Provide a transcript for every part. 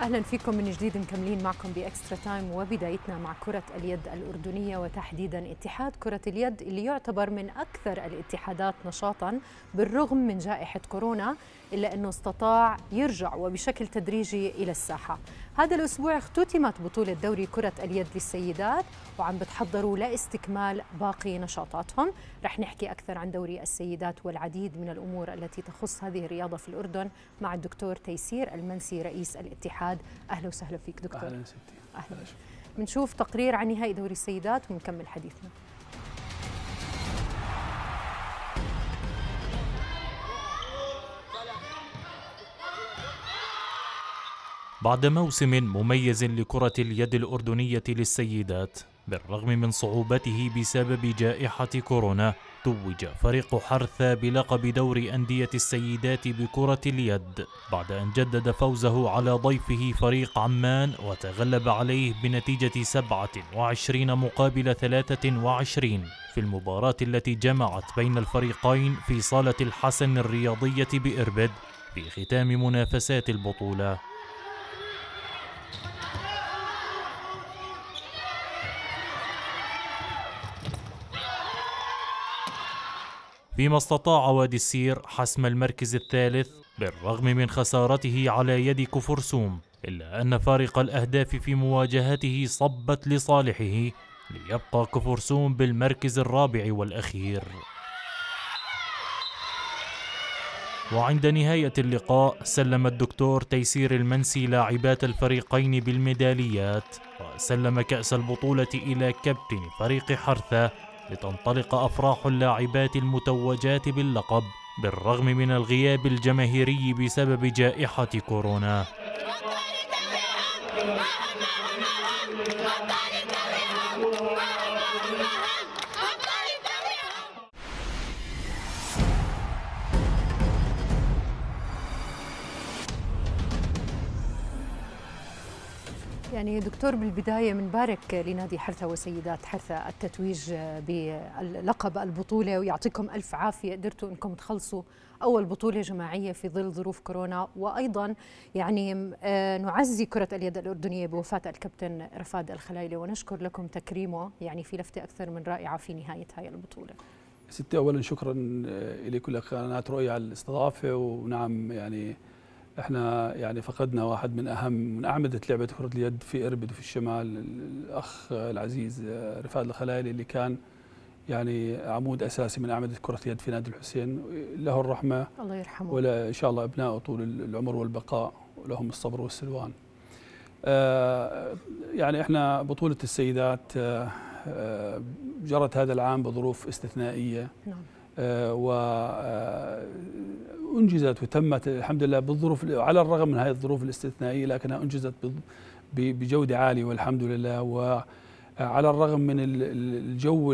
اهلا فيكم من جديد مكملين معكم باكسترا تايم وبدايتنا مع كره اليد الاردنيه وتحديدا اتحاد كره اليد اللي يعتبر من اكثر الاتحادات نشاطا بالرغم من جائحه كورونا إلا أنه استطاع يرجع وبشكل تدريجي إلى الساحة هذا الأسبوع اختتمت بطولة دوري كرة اليد للسيدات وعم بتحضروا لاستكمال باقي نشاطاتهم رح نحكي أكثر عن دوري السيدات والعديد من الأمور التي تخص هذه الرياضة في الأردن مع الدكتور تيسير المنسي رئيس الاتحاد أهلا وسهلا فيك دكتور أهلا ستي أهلا بنشوف تقرير عن نهائي دوري السيدات ونكمل حديثنا بعد موسم مميز لكرة اليد الأردنية للسيدات بالرغم من صعوبته بسبب جائحة كورونا توج فريق حرثة بلقب دور أندية السيدات بكرة اليد بعد أن جدد فوزه على ضيفه فريق عمان وتغلب عليه بنتيجة 27 مقابل 23 في المباراة التي جمعت بين الفريقين في صالة الحسن الرياضية بإربد في ختام منافسات البطولة فيما استطاع وادي السير حسم المركز الثالث بالرغم من خسارته على يد كفرسوم إلا أن فارق الأهداف في مواجهته صبت لصالحه ليبقى كفرسوم بالمركز الرابع والأخير وعند نهاية اللقاء سلم الدكتور تيسير المنسي لاعبات الفريقين بالميداليات وسلم كأس البطولة إلى كابتن فريق حرثة لتنطلق أفراح اللاعبات المتوجات باللقب بالرغم من الغياب الجماهيري بسبب جائحة كورونا يعني دكتور بالبداية منبارك لنادي حرثة وسيدات حرثة التتويج بلقب البطولة ويعطيكم ألف عافية قدرتوا أنكم تخلصوا أول بطولة جماعية في ظل ظروف كورونا وأيضا يعني آه، نعزي كرة اليد الأردنية بوفاة الكابتن رفاد الخلايلي ونشكر لكم تكريمه يعني في لفتة أكثر من رائعة في نهاية هاي البطولة ستي أولا شكرا آه، لكل قناة رؤية على الاستضافة ونعم يعني احنا يعني فقدنا واحد من اهم من اعمده لعبه كره اليد في اربد وفي الشمال الاخ العزيز آه، رفاد الخلايلي اللي كان يعني عمود اساسي من اعمده كره اليد في نادي الحسين له الرحمه الله يرحمه ولا ان شاء الله ابنائه طول العمر والبقاء ولهم الصبر والسلوان آه يعني احنا بطوله السيدات آه, آه، جرت هذا العام بظروف استثنائيه نعم آه و آه، انجزت وتمت الحمد لله بالظروف على الرغم من هذه الظروف الاستثنائيه لكنها انجزت بجوده عاليه والحمد لله و على الرغم من الجو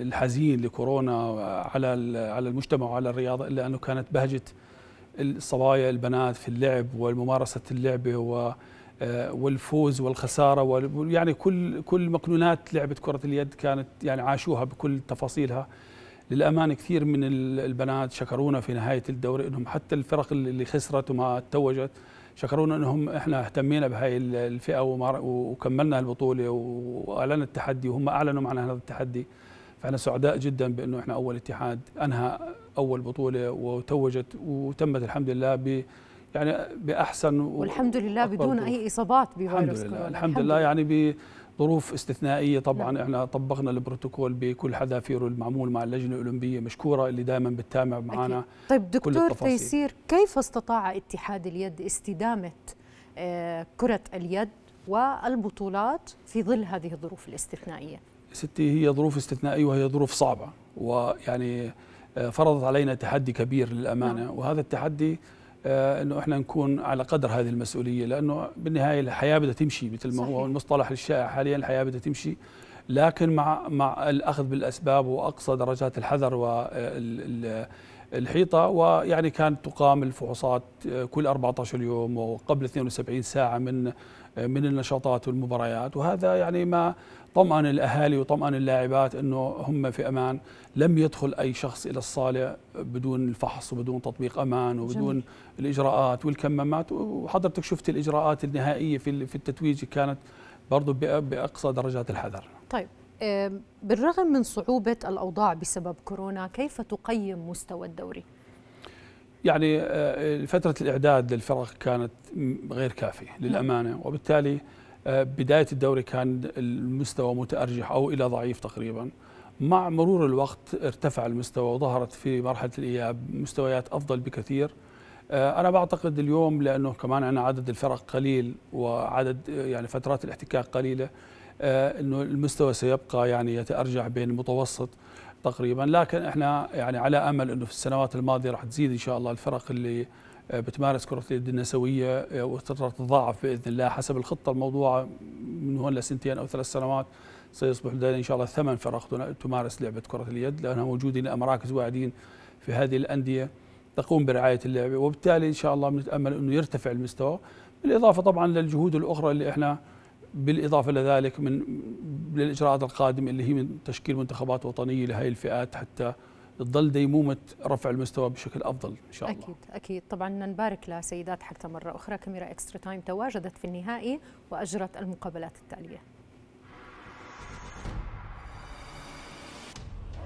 الحزين لكورونا على على المجتمع وعلى الرياضه الا انه كانت بهجه الصبايا البنات في اللعب وممارسه اللعبه و والفوز والخساره ويعني كل كل مكنونات لعبه كره اليد كانت يعني عاشوها بكل تفاصيلها للأمانة كثير من البنات شكرونا في نهاية الدوري أنهم حتى الفرق اللي خسرت وما توجت شكرونا أنهم إحنا اهتمينا بهاي الفئة وكملنا البطولة وأعلنا التحدي وهم أعلنوا معنا هذا التحدي فأنا سعداء جدا بأنه إحنا أول اتحاد أنهى أول بطولة وتوجت وتمت الحمد لله ب يعني باحسن والحمد لله بدون اي اصابات بفيروس الحمد لله الحمد لله يعني ب ظروف استثنائيه طبعا نعم. احنا طبقنا البروتوكول بكل حذافيره المعمول مع اللجنه الاولمبيه مشكوره اللي دائما بتتابع معنا طيب دكتور تيسير كيف استطاع اتحاد اليد استدامه آه، كره اليد والبطولات في ظل هذه الظروف الاستثنائيه ستي هي ظروف استثنائيه وهي ظروف صعبه ويعني آه، فرضت علينا تحدي كبير للامانه نعم. وهذا التحدي آه، انه احنا نكون على قدر هذه المسؤوليه لانه بالنهايه الحياه بدها تمشي مثل ما صحيح. هو المصطلح الشائع حاليا الحياه بدها تمشي لكن مع مع الاخذ بالاسباب واقصى درجات الحذر والحيطه آه، ويعني كانت تقام الفحوصات آه، كل 14 يوم وقبل 72 ساعه من من النشاطات والمباريات وهذا يعني ما طمأن الأهالي وطمأن اللاعبات أنه هم في أمان لم يدخل أي شخص إلى الصالة بدون الفحص وبدون تطبيق أمان وبدون جميل. الإجراءات والكمامات وحضرتك شفت الإجراءات النهائية في التتويج كانت برضو بأقصى درجات الحذر طيب بالرغم من صعوبة الأوضاع بسبب كورونا كيف تقيم مستوى الدوري؟ يعني آه، فترة الإعداد للفرق كانت غير كافية نعم. للأمانة وبالتالي آه، بداية الدوري كان المستوى متأرجح أو إلى ضعيف تقريبا مع مرور الوقت ارتفع المستوى وظهرت في مرحلة الإياب مستويات أفضل بكثير آه، أنا بعتقد اليوم لأنه كمان عندنا عدد الفرق قليل وعدد آه، يعني فترات الاحتكاك قليلة أنه المستوى سيبقى يعني يتأرجح بين المتوسط تقريبا لكن احنا يعني على امل انه في السنوات الماضيه راح تزيد ان شاء الله الفرق اللي آه، بتمارس كرة اليد النسوية آه، وتتضاعف بإذن الله حسب الخطة الموضوعة من هون لسنتين أو ثلاث سنوات سيصبح لدينا إن شاء الله ثمان فرق تمارس لعبة كرة اليد لأنها موجودين مراكز واعدين في هذه الأندية تقوم برعاية اللعبة وبالتالي إن شاء الله بنتأمل أنه يرتفع المستوى بالإضافة طبعا للجهود الأخرى اللي إحنا بالإضافة لذلك من للإجراءات القادمة اللي هي من تشكيل منتخبات وطنية لهذه الفئات حتى تضل ديمومه رفع المستوى بشكل افضل ان شاء الله اكيد اكيد طبعا نبارك لسيدات حتى مره اخرى كاميرا اكسترا تايم تواجدت في النهائي واجرت المقابلات التاليه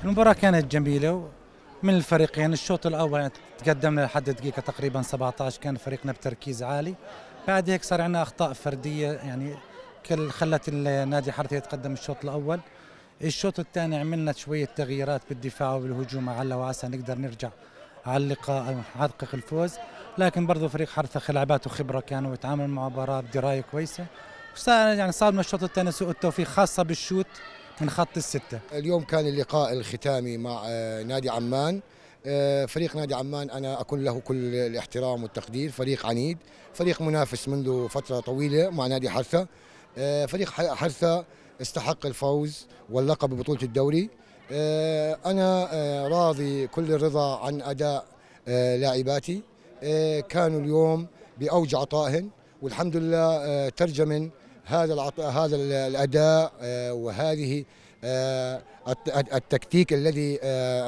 المباراة كانت جميلة من الفريقين الشوط الأول تقدمنا لحد دقيقة تقريبا 17 كان فريقنا بتركيز عالي بعد هيك صار عندنا أخطاء فردية يعني كل خلت النادي حرثي يتقدم الشوط الأول الشوط الثاني عملنا شويه تغييرات بالدفاع وبالهجوم على وعسى نقدر نرجع على اللقاء نحقق الفوز لكن برضه فريق حرثة خلعبات خبره كانوا يتعامل مع مباراه بدرايه كويسه يعني صار من الشوط الثاني سوء التوفيق خاصه بالشوت من خط الستة اليوم كان اللقاء الختامي مع آه، نادي عمان آه، فريق نادي عمان أنا أكون له كل الاحترام والتقدير فريق عنيد فريق منافس منذ فترة طويلة مع نادي حرثة آه، فريق حرثة استحق الفوز واللقب ببطولة الدوري آه، أنا آه، راضي كل الرضا عن أداء لاعباتي كانوا اليوم بأوج عطائهن والحمد لله ترجمن هذا العطاء هذا الأداء وهذه التكتيك الذي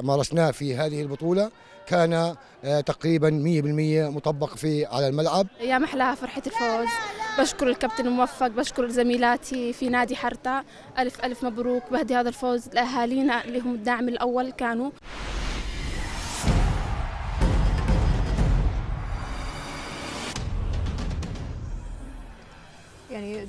مارسناه في هذه البطولة كان آه، تقريبا 100% مطبق في على الملعب يا محلاها فرحة الفوز بشكر الكابتن موفق بشكر زميلاتي في نادي حرتا ألف ألف مبروك بهدي هذا الفوز لأهالينا اللي هم الداعم الأول كانوا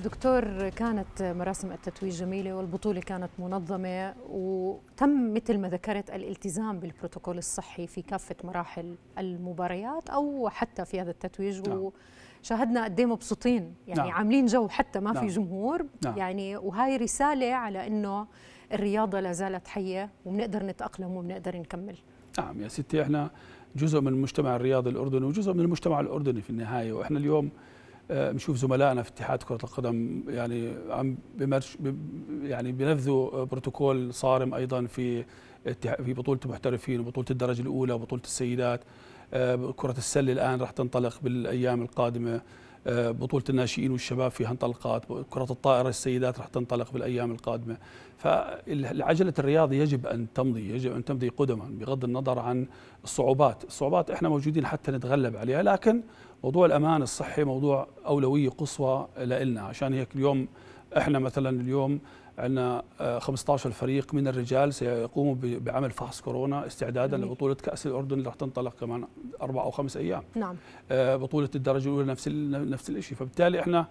دكتور كانت مراسم التتويج جميلة والبطولة كانت منظمة وتم مثل ما ذكرت الالتزام بالبروتوكول الصحي في كافة مراحل المباريات أو حتى في هذا التتويج نعم. وشاهدنا قد إيه مبسوطين يعني نعم. عاملين جو حتى ما نعم. في جمهور نعم. يعني وهاي رسالة على أنه الرياضة لا زالت حية وبنقدر نتأقلم وبنقدر نكمل نعم يا ستي احنا جزء من المجتمع الرياضي الأردني وجزء من المجتمع الأردني في النهاية وإحنا اليوم بنشوف آه، زملائنا في اتحاد كره القدم يعني عم بمرش يعني بنفذوا بروتوكول صارم ايضا في في بطوله المحترفين وبطوله الدرجه الاولى وبطوله السيدات آه، كره السله الان راح تنطلق بالايام القادمه آه، بطوله الناشئين والشباب فيها انطلقات كره الطائره السيدات راح تنطلق بالايام القادمه فعجله الرياضه يجب ان تمضي يجب ان تمضي قدما بغض النظر عن الصعوبات الصعوبات احنا موجودين حتى نتغلب عليها لكن موضوع الأمان الصحي موضوع أولوية قصوى لنا عشان هيك اليوم إحنا مثلا اليوم عندنا 15 آه، فريق من الرجال سيقوموا بعمل فحص كورونا استعدادا مم. لبطوله كاس الاردن اللي رح تنطلق كمان اربع او خمس ايام نعم آه، بطوله الدرجه الاولى نفس نفس الشيء فبالتالي احنا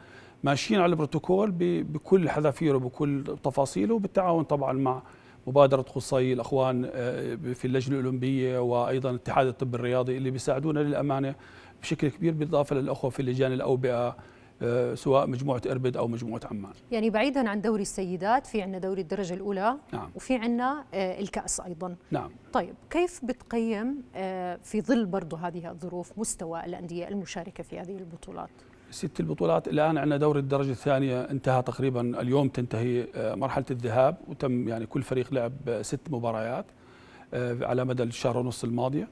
ماشيين على البروتوكول بكل حذافيره بكل تفاصيله بالتعاون طبعا مع مبادره قصي الاخوان آه، في اللجنه الاولمبيه وايضا اتحاد الطب الرياضي اللي بيساعدونا للامانه بشكل كبير بالإضافة للأخوة في لجان الأوبئة آه، سواء مجموعة إربد أو مجموعة عمان يعني بعيدا عن دوري السيدات في عندنا دوري الدرجة الأولى نعم. وفي عندنا آه، الكأس أيضا نعم طيب كيف بتقيم آه، في ظل برضه هذه الظروف مستوى الأندية المشاركة في هذه البطولات؟ ست البطولات الان عندنا دور الدرجه الثانيه انتهى تقريبا اليوم تنتهي مرحله الذهاب وتم يعني كل فريق لعب ست مباريات على مدى الشهر ونص الماضيه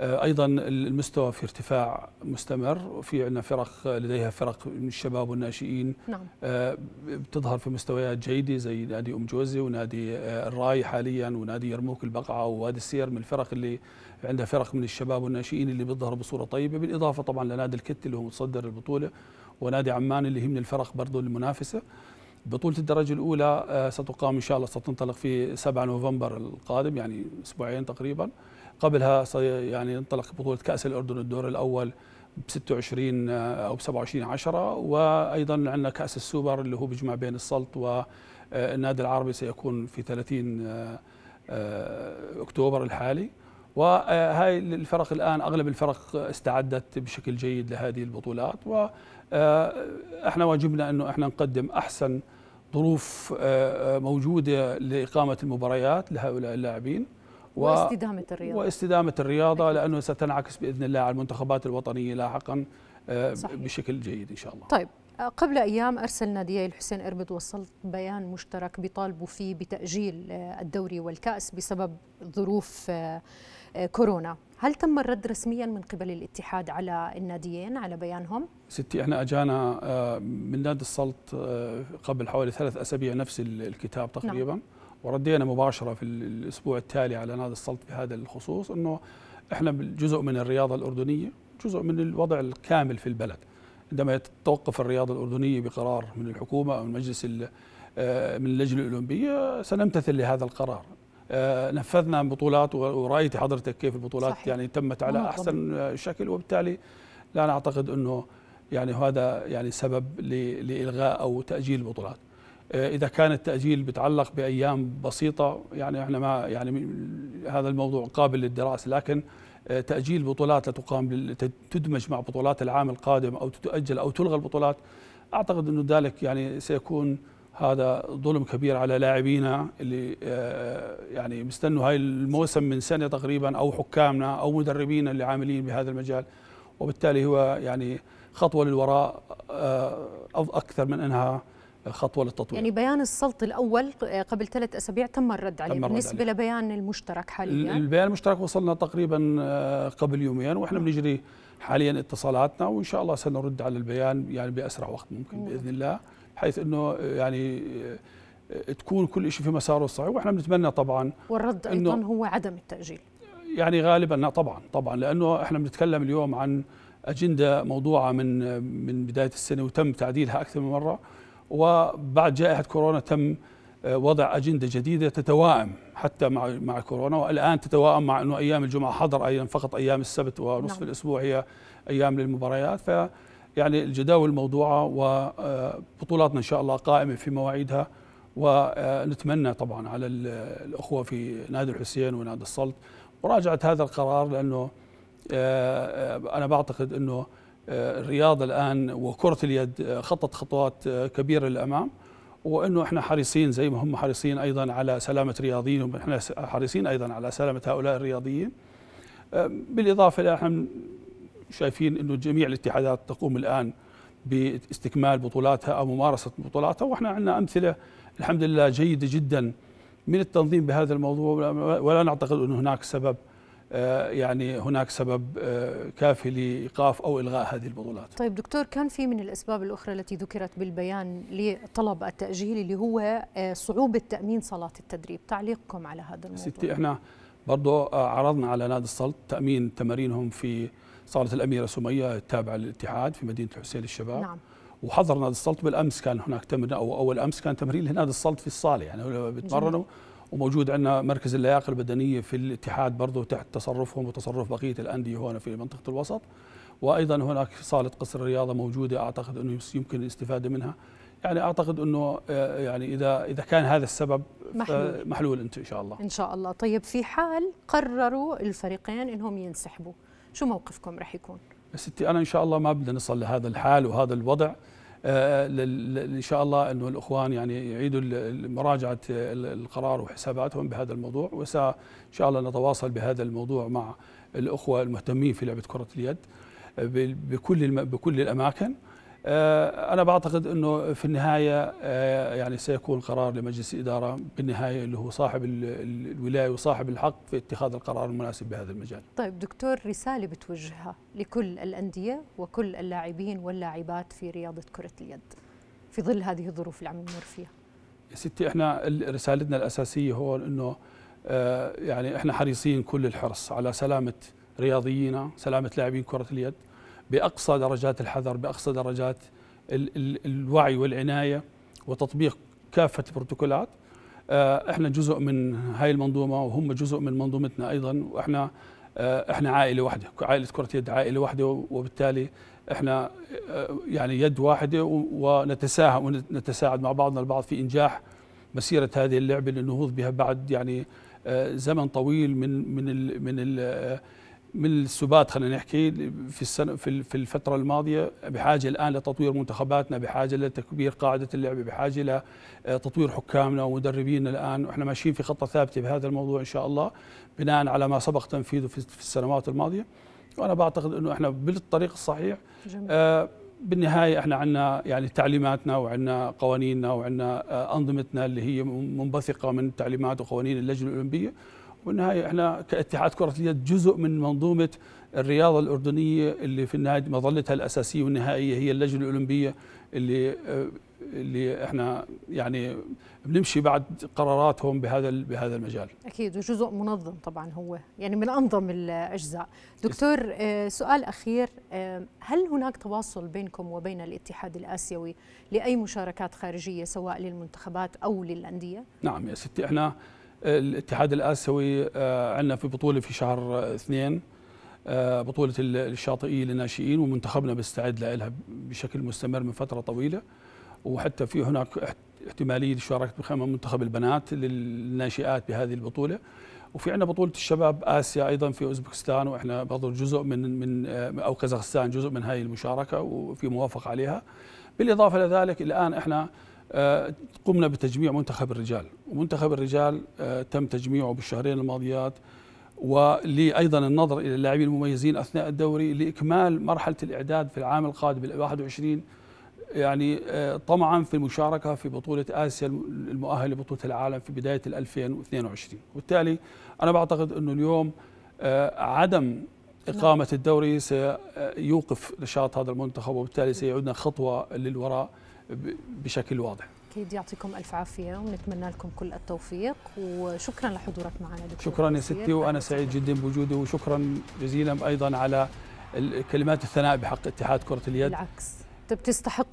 آه، ايضا المستوى في ارتفاع مستمر في عندنا فرق لديها فرق من الشباب والناشئين نعم. آه، بتظهر في مستويات جيده زي نادي ام جوزي ونادي آه، الراي حاليا ونادي يرموك البقعه ووادي السير من الفرق اللي عندها فرق من الشباب والناشئين اللي بتظهر بصوره طيبه بالاضافه طبعا لنادي الكت اللي هو متصدر البطوله ونادي عمان اللي هي من الفرق برضه المنافسه بطولة الدرجة الأولى ستقام إن شاء الله ستنطلق في 7 نوفمبر القادم يعني أسبوعين تقريباً قبلها يعني انطلق بطولة كأس الأردن الدور الأول ب 26 آه، أو ب 27 10 وأيضا عندنا كأس السوبر اللي هو بيجمع بين السلط والنادي آه، العربي سيكون في 30 آه، أكتوبر الحالي وهاي الفرق الآن أغلب الفرق استعدت بشكل جيد لهذه البطولات وإحنا واجبنا أنه إحنا نقدم أحسن ظروف موجودة لإقامة المباريات لهؤلاء اللاعبين و... واستدامة الرياضة واستدامة الرياضة لأنه ستنعكس بإذن الله على المنتخبات الوطنية لاحقا آه، صحيح. بشكل جيد إن شاء الله طيب قبل أيام أرسل نادي الحسين إربد وصلت بيان مشترك بيطالبوا فيه بتأجيل آه، الدوري والكأس بسبب ظروف آه، كورونا هل تم الرد رسميا من قبل الاتحاد على الناديين على بيانهم؟ ستي احنا اجانا من نادي السلط قبل حوالي ثلاث اسابيع نفس الكتاب نعم. تقريبا نعم. وردينا مباشره في الاسبوع التالي على نادي السلط بهذا الخصوص انه احنا جزء من الرياضه الاردنيه جزء من الوضع الكامل في البلد عندما تتوقف الرياضه الاردنيه بقرار من الحكومه او المجلس آه، من اللجنه الاولمبيه سنمتثل لهذا القرار آه، نفذنا بطولات ورايت حضرتك كيف البطولات صحيح. يعني تمت على احسن شكل وبالتالي لا نعتقد انه يعني هذا يعني سبب لالغاء او تاجيل البطولات آه، اذا كان التاجيل بيتعلق بايام بسيطه يعني احنا ما يعني هذا الموضوع قابل للدراسه لكن آه، تاجيل بطولات لتقام تدمج مع بطولات العام القادم او تتاجل او تلغى البطولات اعتقد انه ذلك يعني سيكون هذا ظلم كبير على لاعبينا اللي آه، يعني بيستنوا هاي الموسم من سنه تقريبا او حكامنا او مدربينا اللي عاملين بهذا المجال وبالتالي هو يعني خطوه للوراء اكثر من انها خطوه للتطوير يعني بيان السلط الاول آه، قبل ثلاث اسابيع تم الرد عليه بالنسبه لبيان المشترك حاليا البيان المشترك وصلنا تقريبا آه، قبل يومين واحنا بنجري حاليا اتصالاتنا وان شاء الله سنرد على البيان يعني باسرع وقت ممكن باذن الله بحيث انه آه، يعني تكون كل شيء في مساره الصحيح واحنا بنتمنى طبعا والرد ايضا هو عدم التاجيل يعني غالبا طبعا طبعا لانه احنا بنتكلم اليوم عن اجنده موضوعه من من بدايه السنه وتم تعديلها اكثر من مره وبعد جائحة كورونا تم آه، وضع أجندة جديدة تتوائم حتى مع مع كورونا والآن تتوائم مع أنه أيام الجمعة حضر أيضا فقط أيام السبت ونصف نعم. الأسبوع هي أيام للمباريات فيعني الجداول موضوعة وبطولاتنا آه، إن شاء الله قائمة في مواعيدها ونتمنى آه، طبعا على الأخوة في نادي الحسين ونادي السلط مراجعة هذا القرار لأنه أنا بعتقد أنه الرياضة الان وكره اليد آه، خطت خطوات آه، كبيره للامام وانه احنا حريصين زي ما هم حريصين ايضا على سلامه رياضيين احنا حريصين ايضا على سلامه هؤلاء الرياضيين بالاضافه الى احنا شايفين انه جميع الاتحادات تقوم الان باستكمال بطولاتها او ممارسه بطولاتها واحنا عندنا امثله الحمد لله جيده جدا من التنظيم بهذا الموضوع ولا نعتقد انه هناك سبب آه، يعني هناك سبب آه، كافي لايقاف او الغاء هذه البطولات. طيب دكتور كان في من الاسباب الاخرى التي ذكرت بالبيان لطلب التاجيل اللي هو آه، صعوبه تامين صالات التدريب، تعليقكم على هذا الموضوع؟ ستي احنا برضه عرضنا على نادي السلط تامين تمارينهم في صاله الاميره سميه التابعه للاتحاد في مدينه الحسين للشباب. نعم. وحضر نادي السلط بالامس كان هناك تمرين او اول امس كان تمرين لنادي السلط في الصاله يعني بيتمرنوا وموجود عندنا مركز اللياقه البدنيه في الاتحاد برضه تحت تصرفهم وتصرف بقيه الانديه هنا في منطقه الوسط وايضا هناك صاله قصر الرياضه موجوده اعتقد انه يمكن الاستفاده منها يعني اعتقد انه آه، يعني اذا اذا كان هذا السبب محلول, محلول انت ان شاء الله ان شاء الله طيب في حال قرروا الفريقين انهم ينسحبوا شو موقفكم راح يكون؟ ستي انا ان شاء الله ما بدنا نصل لهذا الحال وهذا الوضع آه، ان شاء الله انه الاخوان يعني يعيدوا مراجعه القرار وحساباتهم بهذا الموضوع ان شاء الله نتواصل بهذا الموضوع مع الاخوه المهتمين في لعبه كره اليد آه، بكل بكل الاماكن آه، أنا بعتقد أنه في النهاية آه، يعني سيكون قرار لمجلس الإدارة بالنهاية اللي هو صاحب الولاية وصاحب الحق في اتخاذ القرار المناسب بهذا المجال طيب دكتور رسالة بتوجهها لكل الأندية وكل اللاعبين واللاعبات في رياضة كرة اليد في ظل هذه الظروف اللي عم نمر فيها يا ستي احنا رسالتنا الأساسية هو أنه آه، يعني احنا حريصين كل الحرص على سلامة رياضيينا، سلامة لاعبين كرة اليد باقصى درجات الحذر باقصى درجات ال ال الوعي والعنايه وتطبيق كافه البروتوكولات آه، احنا جزء من هاي المنظومه وهم جزء من منظومتنا ايضا واحنا آه، احنا عائله واحده عائله كره يد عائله واحده وبالتالي احنا آه، يعني يد واحده ونتساهم ونتساعد مع بعضنا البعض في انجاح مسيره هذه اللعبه للنهوض بها بعد يعني زمن طويل من من الـ من ال من السبات خلينا نحكي في السنة في الفترة الماضية بحاجة الآن لتطوير منتخباتنا بحاجة لتكبير قاعدة اللعب بحاجة لتطوير آه، حكامنا ومدربينا الآن وإحنا ماشيين في خطة ثابتة بهذا الموضوع إن شاء الله بناء على ما سبق تنفيذه في السنوات الماضية وأنا بعتقد إنه إحنا بالطريق الصحيح جميل. آه، بالنهاية احنا عندنا يعني تعليماتنا وعندنا قوانيننا وعندنا آه، أنظمتنا اللي هي منبثقة من تعليمات وقوانين اللجنة الأولمبية والنهايه احنا كاتحاد كره اليد جزء من منظومه الرياضه الاردنيه اللي في النهايه مظلتها الاساسيه والنهائيه هي اللجنه الاولمبيه اللي اللي احنا يعني بنمشي بعد قراراتهم بهذا بهذا المجال اكيد وجزء منظم طبعا هو يعني من انظم الاجزاء دكتور آه، سؤال اخير آه، هل هناك تواصل بينكم وبين الاتحاد الاسيوي لاي مشاركات خارجيه سواء للمنتخبات او للانديه نعم يا ستي احنا الاتحاد الاسيوي آه، عندنا في بطوله في شهر اثنين آه، بطوله الشاطئيه للناشئين ومنتخبنا بيستعد لها بشكل مستمر من فتره طويله وحتى في هناك احتماليه شاركت منتخب البنات للناشئات بهذه البطوله وفي عندنا بطوله الشباب اسيا ايضا في اوزبكستان واحنا برضه جزء من من آه، او كازاخستان جزء من هذه المشاركه وفي موافقه عليها بالاضافه لذلك الان احنا آه، قمنا بتجميع منتخب الرجال ومنتخب الرجال آه، تم تجميعه بالشهرين الماضيات ولي ايضا النظر الى اللاعبين المميزين اثناء الدوري لاكمال مرحله الاعداد في العام القادم الـ 21 يعني آه، طمعا في المشاركه في بطوله اسيا المؤهله لبطوله العالم في بدايه 2022 وبالتالي انا بعتقد انه اليوم عدم نعم. إقامة الدوري سيوقف نشاط هذا المنتخب وبالتالي سيعودنا خطوة للوراء بشكل واضح اكيد يعطيكم الف عافيه ونتمنى لكم كل التوفيق وشكرا لحضورك معنا دكتور شكرا يا ستي وانا سعيد جدا بوجودي وشكرا جزيلا ايضا على كلمات الثناء بحق اتحاد كره اليد بالعكس طب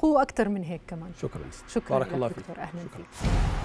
اكثر من هيك كمان شكرا شكرا بارك الله فيك دكتور اهلا شكرا. فيك